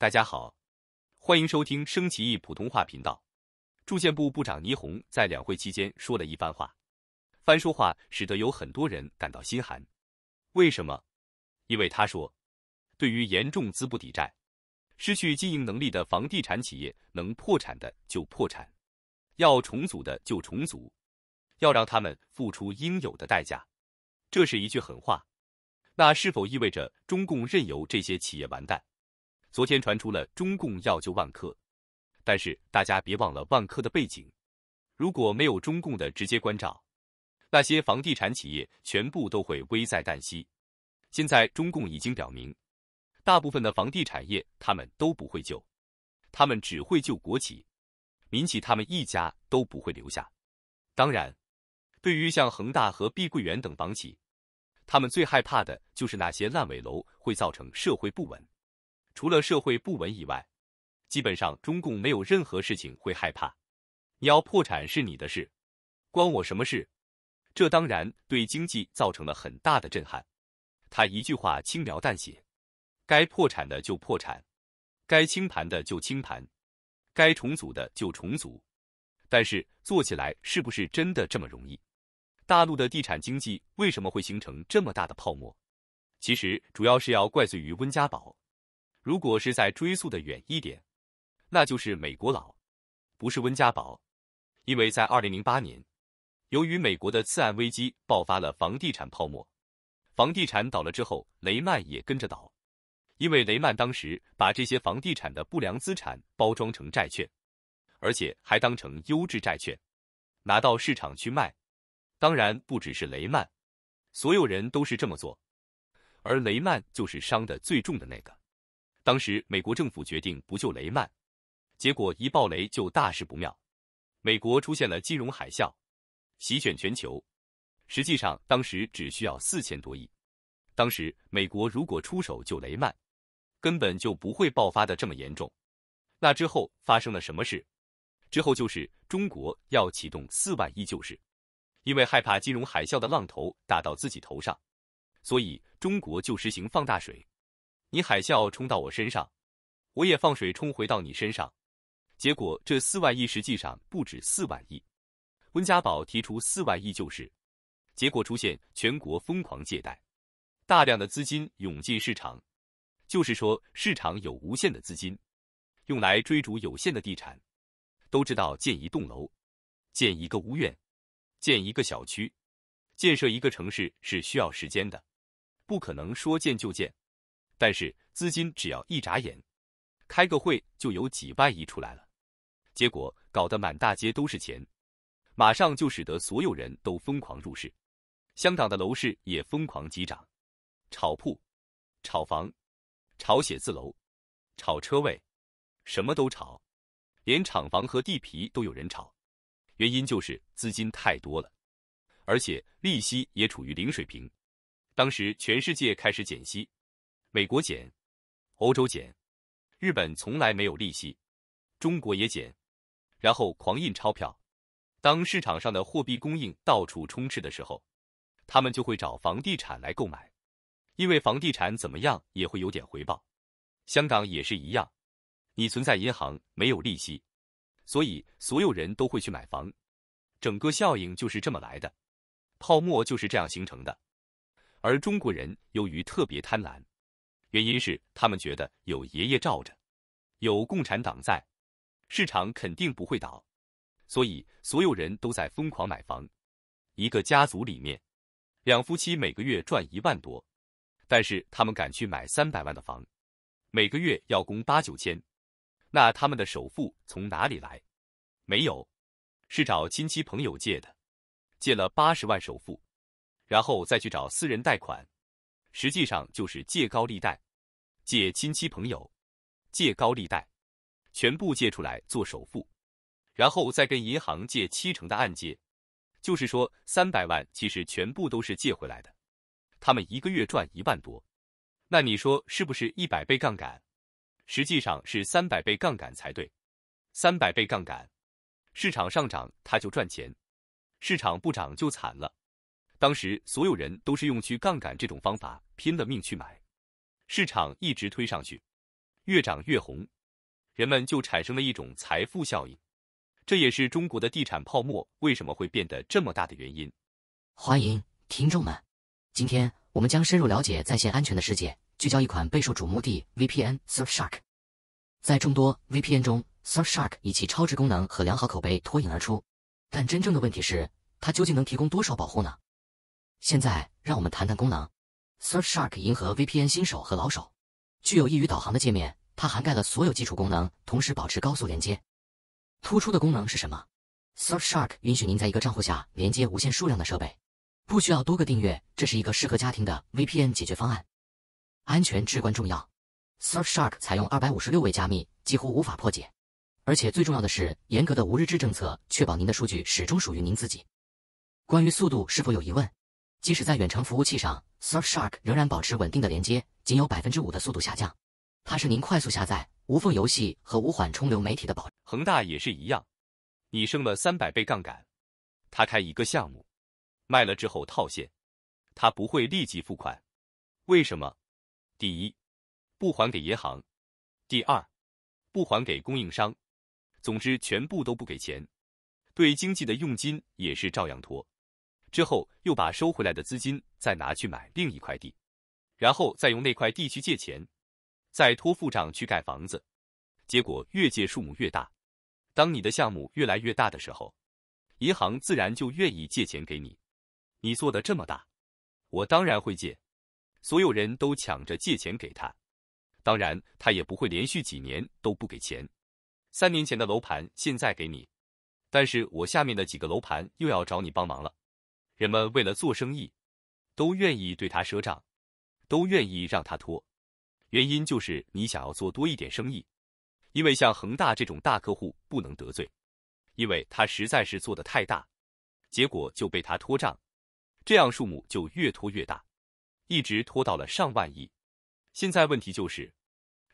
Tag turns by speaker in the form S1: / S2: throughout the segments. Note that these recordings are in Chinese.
S1: 大家好，欢迎收听升旗易普通话频道。住建部部长倪虹在两会期间说了一番话，番说话使得有很多人感到心寒。为什么？因为他说，对于严重资不抵债、失去经营能力的房地产企业，能破产的就破产，要重组的就重组，要让他们付出应有的代价。这是一句狠话。那是否意味着中共任由这些企业完蛋？昨天传出了中共要救万科，但是大家别忘了万科的背景，如果没有中共的直接关照，那些房地产企业全部都会危在旦夕。现在中共已经表明，大部分的房地产业他们都不会救，他们只会救国企，民企他们一家都不会留下。当然，对于像恒大和碧桂园等房企，他们最害怕的就是那些烂尾楼会造成社会不稳。除了社会不稳以外，基本上中共没有任何事情会害怕。你要破产是你的事，关我什么事？这当然对经济造成了很大的震撼。他一句话轻描淡写：“该破产的就破产，该清盘的就清盘，该重组的就重组。”但是做起来是不是真的这么容易？大陆的地产经济为什么会形成这么大的泡沫？其实主要是要怪罪于温家宝。如果是在追溯的远一点，那就是美国佬，不是温家宝，因为在二零零八年，由于美国的次贷危机爆发了房地产泡沫，房地产倒了之后，雷曼也跟着倒，因为雷曼当时把这些房地产的不良资产包装成债券，而且还当成优质债券，拿到市场去卖。当然不只是雷曼，所有人都是这么做，而雷曼就是伤的最重的那个。当时美国政府决定不救雷曼，结果一爆雷就大事不妙，美国出现了金融海啸，席卷全球。实际上当时只需要四千多亿，当时美国如果出手救雷曼，根本就不会爆发的这么严重。那之后发生了什么事？之后就是中国要启动四万亿，救市，因为害怕金融海啸的浪头打到自己头上，所以中国就实行放大水。你海啸冲到我身上，我也放水冲回到你身上。结果这四万亿实际上不止四万亿。温家宝提出四万亿救市，结果出现全国疯狂借贷，大量的资金涌进市场。就是说，市场有无限的资金，用来追逐有限的地产。都知道建一栋楼、建一个屋苑、建一个小区、建设一个城市是需要时间的，不可能说建就建。但是资金只要一眨眼，开个会就有几万亿出来了，结果搞得满大街都是钱，马上就使得所有人都疯狂入市，香港的楼市也疯狂急涨，炒铺、炒房、炒写字楼、炒车位，什么都炒，连厂房和地皮都有人炒。原因就是资金太多了，而且利息也处于零水平，当时全世界开始减息。美国减，欧洲减，日本从来没有利息，中国也减，然后狂印钞票。当市场上的货币供应到处充斥的时候，他们就会找房地产来购买，因为房地产怎么样也会有点回报。香港也是一样，你存在银行没有利息，所以所有人都会去买房，整个效应就是这么来的，泡沫就是这样形成的。而中国人由于特别贪婪。原因是他们觉得有爷爷罩着，有共产党在，市场肯定不会倒，所以所有人都在疯狂买房。一个家族里面，两夫妻每个月赚一万多，但是他们敢去买三百万的房，每个月要供八九千，那他们的首付从哪里来？没有，是找亲戚朋友借的，借了八十万首付，然后再去找私人贷款。实际上就是借高利贷，借亲戚朋友，借高利贷，全部借出来做首付，然后再跟银行借七成的按揭，就是说三百万其实全部都是借回来的。他们一个月赚一万多，那你说是不是一百倍杠杆？实际上是三百倍杠杆才对。三百倍杠杆，市场上涨他就赚钱，市场不涨就惨了。当时所有人都是用去杠杆这种方法拼了命去买，市场一直推上去，越涨越红，人们就产生了一种财富效应，这也是中国的地产泡沫为什么会变得这么大的原因。
S2: 欢迎听众们，今天我们将深入了解在线安全的世界，聚焦一款备受瞩目的 VPN Surfshark。在众多 VPN 中，Surfshark 以其超值功能和良好口碑脱颖而出，但真正的问题是，它究竟能提供多少保护呢？现在让我们谈谈功能。Surfshark 迎合 VPN 新手和老手，具有易于导航的界面，它涵盖了所有基础功能，同时保持高速连接。突出的功能是什么？Surfshark 允许您在一个账户下连接无限数量的设备，不需要多个订阅，这是一个适合家庭的 VPN 解决方案。安全至关重要，Surfshark 采用二百五十六位加密，几乎无法破解，而且最重要的是严格的无日志政策，确保您的数据始终属于您自己。关于速度是否有疑问？即使在远程服务器上，Surfshark 仍然保持稳定的连接，仅有百分之五的速度下降。它是您快速下载、无缝游戏和无缓冲流媒体的保
S1: 恒大也是一样，你升了三百倍杠杆，他开一个项目，卖了之后套现，他不会立即付款。为什么？第一，不还给银行；第二，不还给供应商。总之，全部都不给钱，对经济的佣金也是照样拖。之后又把收回来的资金再拿去买另一块地，然后再用那块地去借钱，再托付账去盖房子，结果越借数目越大。当你的项目越来越大的时候，银行自然就愿意借钱给你。你做的这么大，我当然会借。所有人都抢着借钱给他，当然他也不会连续几年都不给钱。三年前的楼盘现在给你，但是我下面的几个楼盘又要找你帮忙了。人们为了做生意，都愿意对他赊账，都愿意让他拖。原因就是你想要做多一点生意，因为像恒大这种大客户不能得罪，因为他实在是做的太大，结果就被他拖账，这样数目就越拖越大，一直拖到了上万亿。现在问题就是，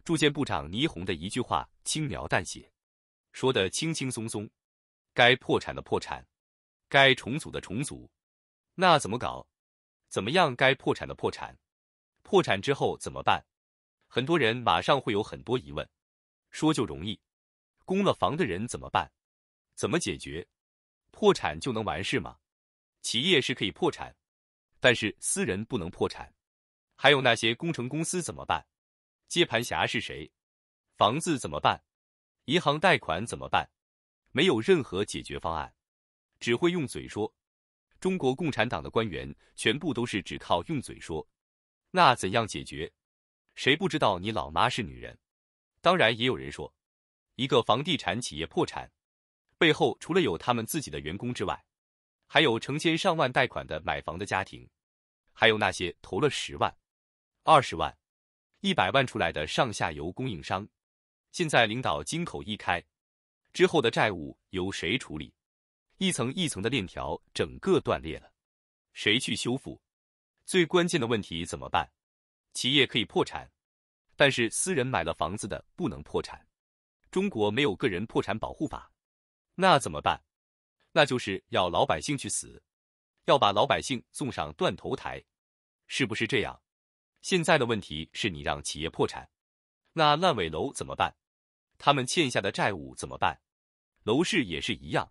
S1: 住建部长倪虹的一句话轻描淡写，说的轻轻松松，该破产的破产，该重组的重组。那怎么搞？怎么样该破产的破产，破产之后怎么办？很多人马上会有很多疑问。说就容易，供了房的人怎么办？怎么解决？破产就能完事吗？企业是可以破产，但是私人不能破产。还有那些工程公司怎么办？接盘侠是谁？房子怎么办？银行贷款怎么办？没有任何解决方案，只会用嘴说。中国共产党的官员全部都是只靠用嘴说，那怎样解决？谁不知道你老妈是女人？当然也有人说，一个房地产企业破产，背后除了有他们自己的员工之外，还有成千上万贷款的买房的家庭，还有那些投了十万、二十万、一百万出来的上下游供应商。现在领导金口一开，之后的债务由谁处理？一层一层的链条整个断裂了，谁去修复？最关键的问题怎么办？企业可以破产，但是私人买了房子的不能破产。中国没有个人破产保护法，那怎么办？那就是要老百姓去死，要把老百姓送上断头台，是不是这样？现在的问题是你让企业破产，那烂尾楼怎么办？他们欠下的债务怎么办？楼市也是一样。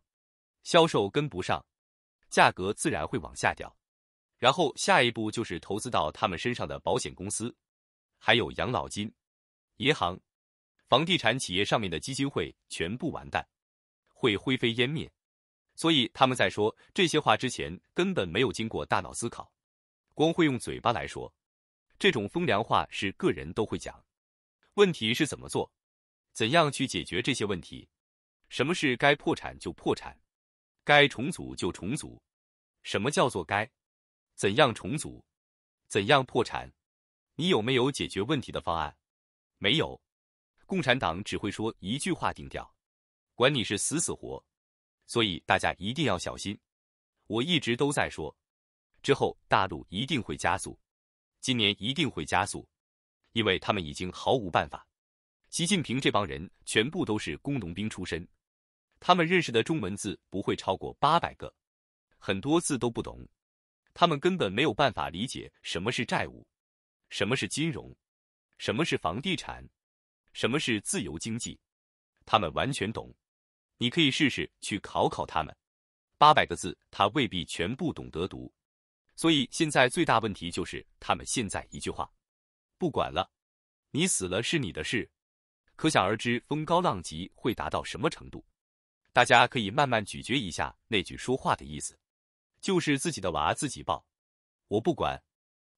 S1: 销售跟不上，价格自然会往下掉，然后下一步就是投资到他们身上的保险公司、还有养老金、银行、房地产企业上面的基金会全部完蛋，会灰飞烟灭。所以他们在说这些话之前，根本没有经过大脑思考，光会用嘴巴来说。这种风凉话是个人都会讲，问题是怎么做，怎样去解决这些问题，什么是该破产就破产。该重组就重组，什么叫做该？怎样重组？怎样破产？你有没有解决问题的方案？没有。共产党只会说一句话定调，管你是死死活。所以大家一定要小心。我一直都在说，之后大陆一定会加速，今年一定会加速，因为他们已经毫无办法。习近平这帮人全部都是工农兵出身。他们认识的中文字不会超过八百个，很多字都不懂，他们根本没有办法理解什么是债务，什么是金融，什么是房地产，什么是自由经济。他们完全懂，你可以试试去考考他们，八百个字他未必全部懂得读。所以现在最大问题就是他们现在一句话，不管了，你死了是你的事，可想而知风高浪急会达到什么程度。大家可以慢慢咀嚼一下那句说话的意思，就是自己的娃自己抱，我不管。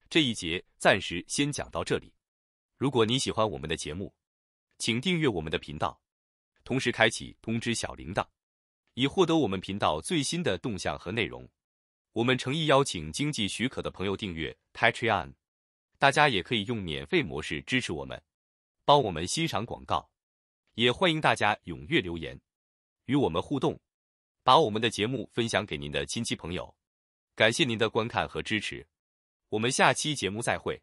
S1: 这一节暂时先讲到这里。如果你喜欢我们的节目，请订阅我们的频道，同时开启通知小铃铛，以获得我们频道最新的动向和内容。我们诚意邀请经济许可的朋友订阅 Patreon，大家也可以用免费模式支持我们，帮我们欣赏广告。也欢迎大家踊跃留言。与我们互动，把我们的节目分享给您的亲戚朋友。感谢您的观看和支持，我们下期节目再会。